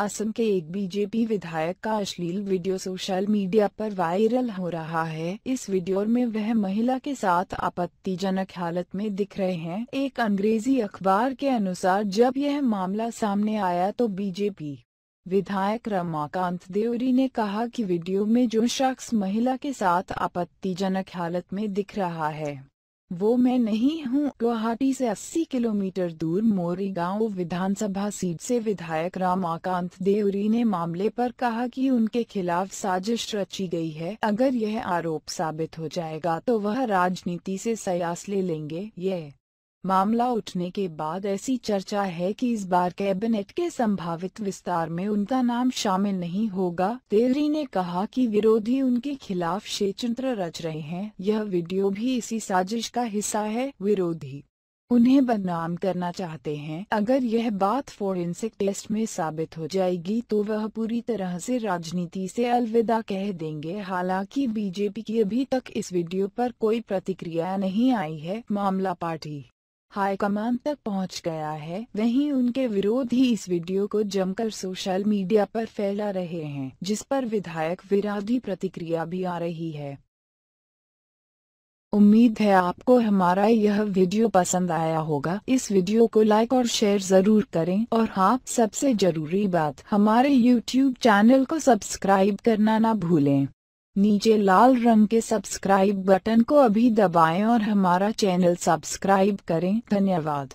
असम के एक बीजेपी विधायक का अश्लील वीडियो सोशल मीडिया पर वायरल हो रहा है इस वीडियो में वह महिला के साथ आपत्तिजनक हालत में दिख रहे हैं एक अंग्रेजी अखबार के अनुसार जब यह मामला सामने आया तो बीजेपी विधायक रमाकांत देवरी ने कहा कि वीडियो में जो शख्स महिला के साथ आपत्तिजनक हालत में दिख रहा है वो मैं नहीं हूँ गुवाहाटी से 80 किलोमीटर दूर मोरी गांव विधानसभा सीट से विधायक रामाकांत देवरी ने मामले पर कहा कि उनके खिलाफ साजिश रची गई है अगर यह आरोप साबित हो जाएगा तो वह राजनीति से सयास ले लेंगे यह मामला उठने के बाद ऐसी चर्चा है कि इस बार कैबिनेट के संभावित विस्तार में उनका नाम शामिल नहीं होगा तेलरी ने कहा कि विरोधी उनके खिलाफ षेचंत्र रच रहे हैं यह वीडियो भी इसी साजिश का हिस्सा है विरोधी उन्हें बदनाम करना चाहते हैं अगर यह बात फोरेंसिक टेस्ट में साबित हो जाएगी तो वह पूरी तरह से राजनीति से अलविदा कह देंगे हालांकि बीजेपी की अभी तक इस वीडियो पर कोई प्रतिक्रिया नहीं आई है मामला पार्टी हाईकमान तक पहुंच गया है वहीं उनके विरोध ही इस वीडियो को जमकर सोशल मीडिया पर फैला रहे हैं जिस पर विधायक विरोधी प्रतिक्रिया भी आ रही है उम्मीद है आपको हमारा यह वीडियो पसंद आया होगा इस वीडियो को लाइक और शेयर जरूर करें और हाँ सबसे जरूरी बात हमारे यूट्यूब चैनल को सब्सक्राइब करना ना भूलें नीचे लाल रंग के सब्सक्राइब बटन को अभी दबाएं और हमारा चैनल सब्सक्राइब करें धन्यवाद